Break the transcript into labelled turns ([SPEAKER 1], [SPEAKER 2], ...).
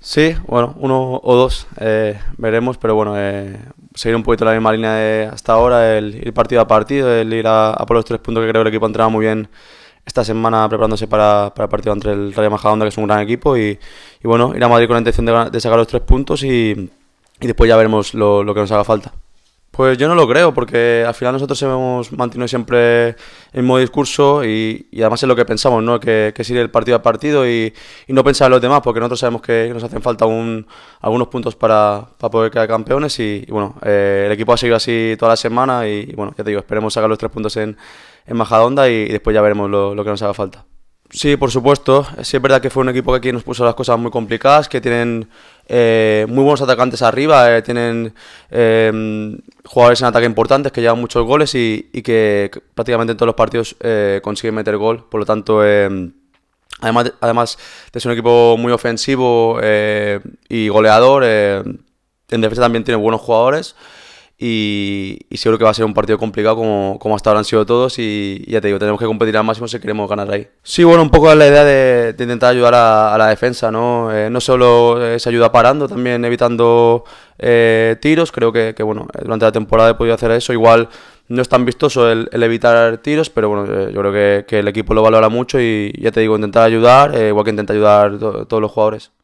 [SPEAKER 1] Sí, bueno, uno o dos, eh, veremos, pero bueno, eh, seguir un poquito la misma línea de hasta ahora, el ir partido a partido, el ir a, por los tres puntos que creo que el equipo ha muy bien esta semana preparándose para, para el partido entre el Rayo Majadahonda, que es un gran equipo, y, bueno, ir a Madrid con la intención de, sacar los tres puntos y, y después ya veremos lo, lo que nos haga falta. Pues yo no lo creo, porque al final nosotros hemos mantenido siempre el mismo discurso y, además es lo que pensamos, ¿no? Que, que es el partido a partido y, no pensar en los demás, porque nosotros sabemos que nos hacen falta algunos puntos para, poder quedar campeones y, bueno, eh, el equipo ha seguido así toda la semana y, bueno, ya te digo, esperemos sacar los tres puntos en, en Majadonda y, después ya veremos lo que nos haga falta. Sí, por supuesto. Sí es verdad que fue un equipo que aquí nos puso las cosas muy complicadas, que tienen eh, muy buenos atacantes arriba, eh, tienen eh, jugadores en ataque importantes que llevan muchos goles y, que prácticamente en todos los partidos consiguen meter gol. Por lo tanto, además, además de ser un equipo muy ofensivo y goleador, en defensa también tiene buenos jugadores. Y, seguro que va a ser un partido complicado como, hasta ahora han sido todos y, ya te digo, tenemos que competir al máximo si queremos ganar ahí. Sí, bueno, un poco la idea de, intentar ayudar a, la defensa, ¿no? Eh, no solo eh, se ayuda parando, también evitando eh, tiros, creo que, bueno, durante la temporada he podido hacer eso, igual no es tan vistoso el, evitar tiros, pero bueno, yo creo que, el equipo lo valora mucho y ya te digo, intentar ayudar, igual que intentar ayudar todos los jugadores.